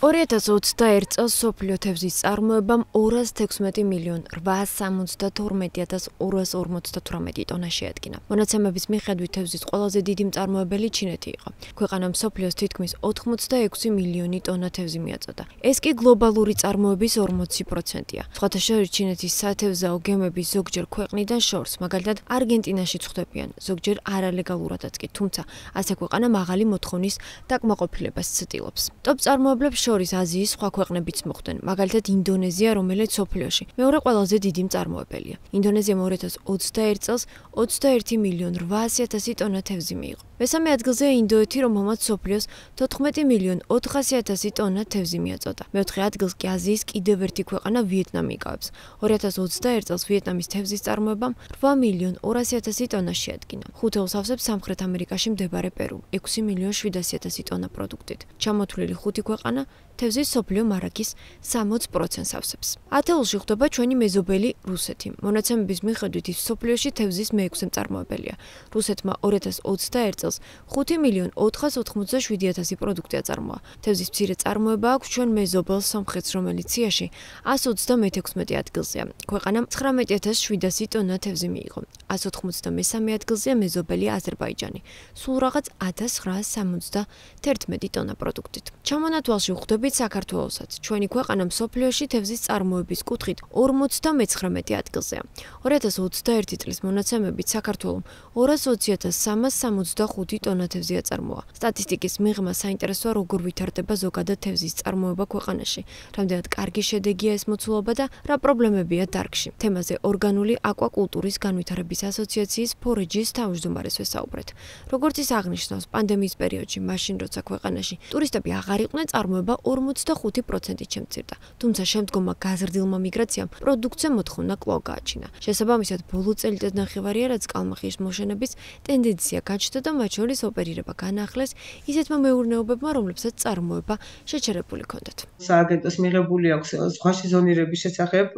2021 წელს სოფლიო თევზის წარმოებამ 216 მილიონ 872.248 ტონა შეადგინა. მონაცემების მიხედვით თევზის ყველაზე დიდი მწარმოებელი ჩინეთი იყო. ქვეყანამ სოფლიოს თითქმის 86 მილიონი ტონა თევზი მიაწოდა. ეს კი გლობალური წარმოების 40%-ია. სხვათა შორის ჩინეთის სათევზაო გემები ზოგჯერ ქვეყნიდან შორს, მაგალითად, არგენტინაში ცხვდებიან, ზოგჯერ არალეგალურადაც კი, თუმცა ასე ქვეყანა მაღალი მოთხოვნის დაკმაყოფილებას ცდილობს. ტოპ წარმოებლებს შორის აზიის სხვა ქვეყნებიც მოხდნენ, მაგალითად ინდონეზია, რომელიც სოფლიოში მეორე ყველაზე დიდი მწარმოებელია. ინდონეზიამ 2021 წელს 21 მილიონ 800 000 ტონა თევზი მიიღო. მესამე ადგილზეა ინდოეთი, რომელმაც სოფლიოს 14 მილიონ 400 ათასი ტონა თევზი მიაწოდა. მეოთხე ადგილს კი აზიის კიდევ ერთი ქვეყანა ვიეტნამი იკავებს. 2021 წელს ვიეტნამის თევზის წარმოებამ 8 მილიონ 200 ათასი ტონა შეადგინა. ხუთეულს ავსებს სამხრეთ ამერიკაში მდებარე პერუ 6 მილიონ 700 ათასი ტონა პროდუქტით. ჩამოთვლილი ხუთი ქვეყანა თევზის სოფლიო მარაგის 60%-ს ავსებს. ათეულში ხვდება ჩვენი მეზობელი რუსეთი. მონაცემების მიხედვით ის სოფლიოში თევზის მე-6 მწარმოებელია. რუსეთმა 2021 წელს წელს 5.487.000 პროდუქტია წარმოა. თევზის ძირე წარმოება აქვს ჩვენ მეზობელ სამხრეთ რომელიც სიაში 136 ადგილზეა. ქვეყანამ 19.700 ტონა თევზი მიიღო. 193 ადგილზეა მეზობელი აზერბაიჯანი. სულ რაღაც 1971 ტონა პროდუქტით. ჩამონათვალში ხვდებით საქართველოსაც. ჩვენი ქვეყანა მსოფლიოში თევზის წარმოების კუთხით 59 ადგილზეა. 2021 წლის მონაცემებით საქართველო 220.375 5 ტონათევზია წარმოა. სტატისტიკის მიღმა საინტერესოა, როგორ ვითარდება ზოგადად თევზის წარმოება ქვეყანაში, რამდენად კარგი შედეგია ეს მოცულობა და რა პრობლემებია დარგში. თემაზე ორგანული აკვაკულტურის განვითარების ასოციაციის ფორეჯის თავმჯდომარეს ვესაუბრეთ. როგორც ის აღნიშნავს, პანდემიის პერიოდში მაშინ როცა ქვეყანაში ტურისტები აღარ იყვნენ, წარმოება 45%-ით შემცირდა. თუმცა შემდგომა გაზრდილმა მიგრაციამ პროდუქცია მოთხოვნა კვლავ გააჩინა. შესაბამისად, ბოლო წელიწადში ნახევარია, რაც კალმახის მოშენების ტენდენცია გაჩნდა და მათ შორის ოპერირება განახლეს ისეთმა მეურნეობებმა, რომლებსაც წარმოება შეჩერებული ქონდათ. სააგენტოს მიღებული აქვს ზღვაში ზონირების შესახებ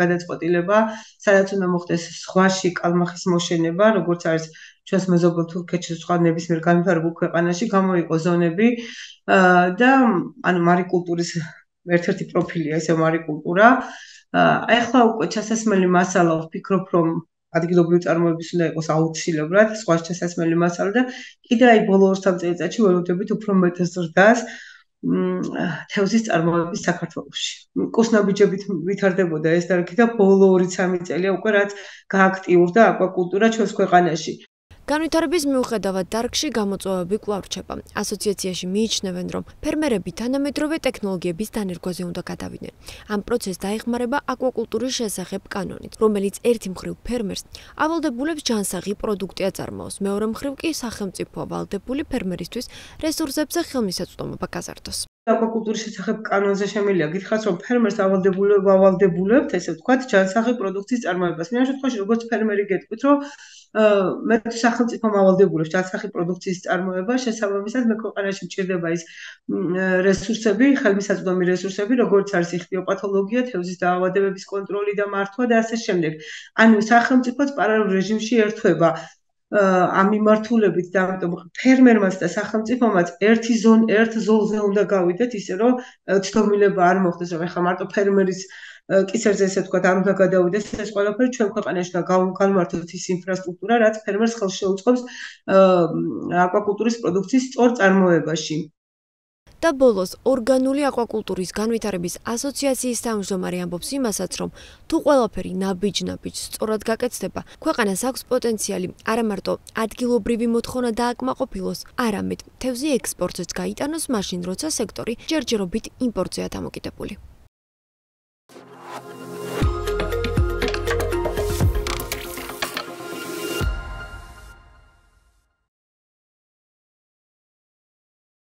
გადაწყვეტილება, სადაც უნდა მოხდეს ზღვაში კალმახის მოშენება, როგორც არის ჩვენს მეზობელ თურქეთში სხვა ნებისმიერ განვითარებულ ქვეყანაში გამოიყო ზონები და ანუ მარიკულტურის ერთ-ერთი პროფილია ესე მარიკულტურა. აი ახლა უკვე ჩასასმელი მასალა ვფიქრობ რომ ადგილობრივი წარმოების უნდა იყოს აუცილებლად სხვა შესაძლებელი მასალა და კიდე აი ბოლო 2-3 წელიწადში ველოდებით უფრო მეტს ზრდას თევზის წარმოების საქართველოში. კუსნაბიჯებით ვითარდებოდა ეს დარგი და ბოლო 2-3 წელია უკვე რაც გააქტიურდა აკვაკულტურა ჩვენს ქვეყანაში. განვითარების მიუხედავად დარგში გამოწვევები კვარჩება. ასოციაციაში მიიჩნევენ, რომ ფერმერები თანამედროვე ტექნოლოგიების დანერგვაზე უნდა გადავიდნენ. ამ პროცესს დაეხმარება აკვაკულტურის შესახებ კანონით, რომელიც ერთი მხრივ ფერმერს ავალდებულებს ჯანსაღი პროდუქტი აწარმოოს, მეორე მხრივ კი სახელმწიფო ავალდებული ფერმერისთვის რესურსებზე ხელმისაწვდომობა გაზარდოს. აკვაკულტურის შესახებ კანონზე შემიძლია გითხრათ, რომ ფერმერს ავალდებულებ ავალდებულებთ, ესე ვთქვათ, ჯანსაღი პროდუქტის წარმოებას. მე ამ შემთხვევაში როგორც ფერმერი გეტყვით, რომ მე სახელმწიფო მავალდებულებს ჯანსაღი პროდუქციის წარმოება შესაბამისად მე ქვეყანაში მჭირდება ის რესურსები, ხელმისაწვდომი რესურსები, როგორც არის ფიტოპათოლოგია, თევზის დაავადებების კონტროლი და მართვა და ასე შემდეგ. ანუ სახელმწიფოც პარალელურ რეჟიმში ერთვება ამ მიმართულებით დამდომ ფერმერმაც და სახელმწიფომაც ერთი ზონ ერთ ზოლზე უნდა გავიდეთ ისე რომ ცდომილება არ მოხდეს რომ ეხლა მარტო ფერმერის კისერზე ესე თქვა არ უნდა გადავიდეს ეს ყველაფერი ჩვენ ქვეყანაში და განმართოთ ის ინფრასტრუქტურა რაც ფერმერს ხელშეუწყობს აკვაკულტურის პროდუქციის სწორ წარმოებაში და ბოლოს ორგანული აკვაკულტურის განვითარების ასოციაციის თავმჯდომარე ამბობს იმასაც, რომ თუ ყველაფერი ნაბიჯ-ნაბიჯ სწორად გაკეთდება, ქვეყანას აქვს პოტენციალი არა მარტო ადგილობრივი მოთხოვნა დააკმაყოფილოს, არამედ თევზი ექსპორტზეც გაიტანოს მაშინ, როცა სექტორი ჯერჯერობით იმპორტზეა დამოკიდებული.